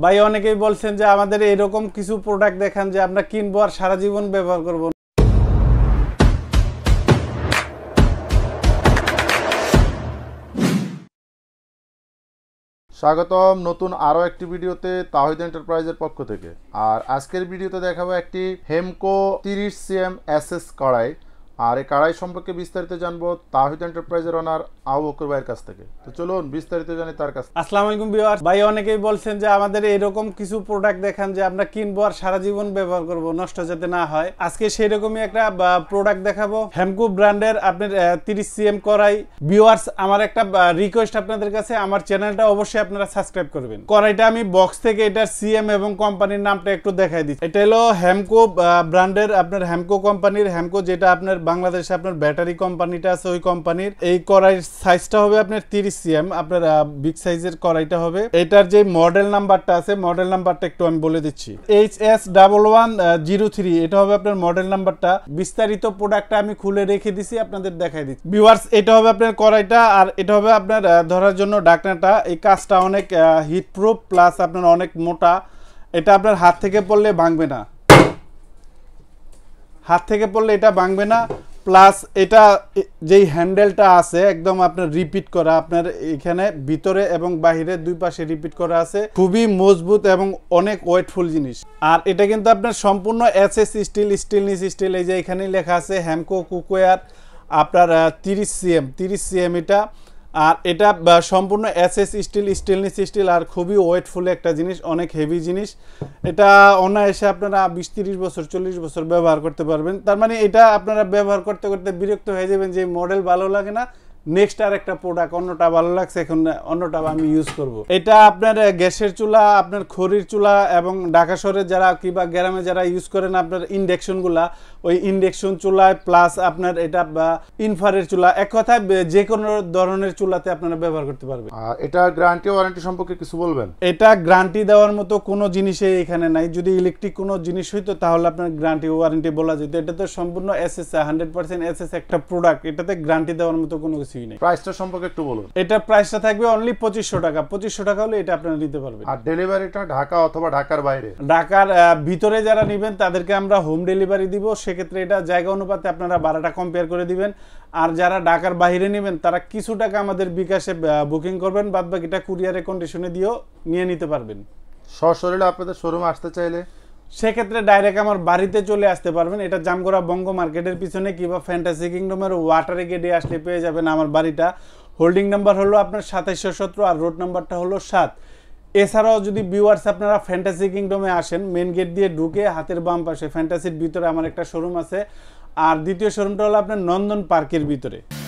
ভাই অনেকেই বলছেন যে আমাদের এরকম কিছু প্রোডাক্ট দেখান যে আমরা কিনবো আর সারা জীবন ব্যবহার করব স্বাগতম নতুন আরও একটি ভিডিওতে তাহিদ এন্টারপ্রাইজের পক্ষ থেকে আর আজকের ভিডিওতে দেখাবো একটি হেমকো তিরিশ সিএম এস এস কড়াই আর এই কাড়াই সম্পর্কে বিস্তারিত জানবো তাহিদ এন্টারপ্রাইজের ওনার আউ অকুর ভাইয়ের কাছ থেকে তো চলুন বিস্তারিত জানি তার কাছ আসসালামু আলাইকুম ভিউয়ার ভাই অনেকেই বলছেন যে আমাদের এরকম কিছু প্রোডাক্ট দেখান যে আমরা কিনবো আর সারা জীবন ব্যবহার করব নষ্ট যাতে না হয় আজকে সেই রকমই একটা প্রোডাক্ট দেখাবো হেমকু ব্র্যান্ডের আপনার তিরিশ সিএম করাই ভিউয়ার্স আমার একটা রিকোয়েস্ট আপনাদের কাছে আমার চ্যানেলটা অবশ্যই আপনারা সাবস্ক্রাইব করবেন করাইটা আমি বক্স থেকে এটার সিএম এবং কোম্পানির নামটা একটু দেখাই দিচ্ছি এটা হলো হেমকু ব্র্যান্ডের আপনার হ্যামকো কোম্পানির হ্যামকো যেটা আপনার বাংলাদেশে আপনার ব্যাটারি কোম্পানিটা আছে ওই কোম্পানির এই কড়াইয়ের সাইজটা হবে আপনার তিরিশ সিএম আপনার বিগ সাইজের কড়াইটা হবে এটার যে মডেল নাম্বারটা আছে মডেল নাম্বারটা একটু আমি বলে দিচ্ছি H S double one zero three এটা হবে আপনার মডেল নাম্বারটা বিস্তারিত প্রোডাক্টটা আমি খুলে রেখে দিছি আপনাদের দেখাই দিচ্ছি ভিউয়ার্স এটা হবে আপনার কড়াইটা আর এটা হবে আপনার ধরার জন্য ডাকনাটা এই কাজটা অনেক হিট প্রুফ প্লাস আপনার অনেক মোটা এটা আপনার হাত থেকে পড়লে ভাঙবে না হাত থেকে পড়লে এটা ভাঙবে না প্লাস এটা যেই হ্যান্ডেলটা আছে একদম আপনার রিপিট করা আপনার এখানে ভিতরে এবং বাহিরে দুই পাশে রিপিট করা আছে খুবই মজবুত এবং অনেক ওয়েটফুল জিনিস আর এটা কিন্তু আপনার সম্পূর্ণ S S steel stainless steel এই যে এখানেই লেখা আছে হ্যামকো কুকোয়ার আপনার তিরিশ সিএম তিরিশ সিএম এটা আর এটা সম্পূর্ণ এসএস স্টিল স্টেনলেস স্টিল আর খুবই ওয়েটফুল একটা জিনিস অনেক হেভি জিনিস এটা অনায়াসে আপনারা বিশ তিরিশ বছর চল্লিশ বছর ব্যবহার করতে পারবেন তার মানে এটা আপনারা ব্যবহার করতে করতে বিরক্ত হয়ে যাবেন যে মডেল ভালো লাগে না নেক্সট আর একটা প্রোডাক্ট অন্যটা ভালো লাগছে এখন অন্যটা আমি ইউজ করব। এটা আপনার গ্যাসের চুলা আপনার খড়ির চুলা এবং ঢাকা শহরে যারা কিবা গ্রামে যারা ইউজ করেন আপনার ইন্ডেকশনগুলা ওই ইন্ডেকশন চুলায় প্লাস আপনার এটা ইনফারের চুলা এক কথায় যে কোনো ধরনের চুলাতে আপনারা ব্যবহার করতে পারবেন এটা গ্যারান্টি ওয়ারেন্টি সম্পর্কে কিছু বলবেন এটা গ্যারান্টি দেওয়ার মতো কোনো জিনিসে এখানে নাই যদি ইলেকট্রিক কোনো জিনিস হইতো তাহলে আপনার গ্যারান্টি ওয়ারেন্টি বলা যেত এটা তো সম্পূর্ণ এসএস হান্ড্রেড পার্সেন্ট এসএস একটা প্রোডাক্ট এটাতে গ্যারান্টি দেওয়ার মতো কোনো কিছু কিছুই নেই প্রাইসটা সম্পর্কে একটু বলুন এটা প্রাইসটা থাকবে অনলি পঁচিশশো টাকা পঁচিশশো টাকা হলে এটা আপনারা নিতে পারবেন আর ডেলিভারিটা ঢাকা অথবা ঢাকার বাইরে ঢাকার ভিতরে যারা নেবেন তাদেরকে আমরা হোম ডেলিভারি দিব সেক্ষেত্রে এটা জায়গা অনুপাতে আপনারা ভাড়াটা কম্পেয়ার করে দিবেন আর যারা ঢাকার বাইরে নেবেন তারা কিছু টাকা আমাদের বিকাশে বুকিং করবেন বাদ বাকিটা কুরিয়ারে কন্ডিশনে দিয়েও নিয়ে নিতে পারবেন সশরীরে আপনাদের শোরুম আসতে চাইলে সেক্ষেত্রে ডাইরেক্ট আমার বাড়িতে চলে আসতে পারবেন এটা জামগোড়া বঙ্গ মার্কেটের পিছনে কিংবা ফ্যান্টাসি কিংডমের ওয়াটারে গেটে আসলে পেয়ে যাবেন আমার বাড়িটা হোল্ডিং নাম্বার হলো আপনার সাতাইশশো সতেরো আর রোড নাম্বারটা হলো সাত এছাড়াও যদি ভিউয়ার্স আপনারা ফ্যান্টাসি কিংডমে আসেন মেন গেট দিয়ে ঢুকে হাতের বাম পাশে ফ্যান্টাসির ভিতরে আমার একটা শোরুম আছে আর দ্বিতীয় শোরুমটা হলো আপনার নন্দন পার্কের ভিতরে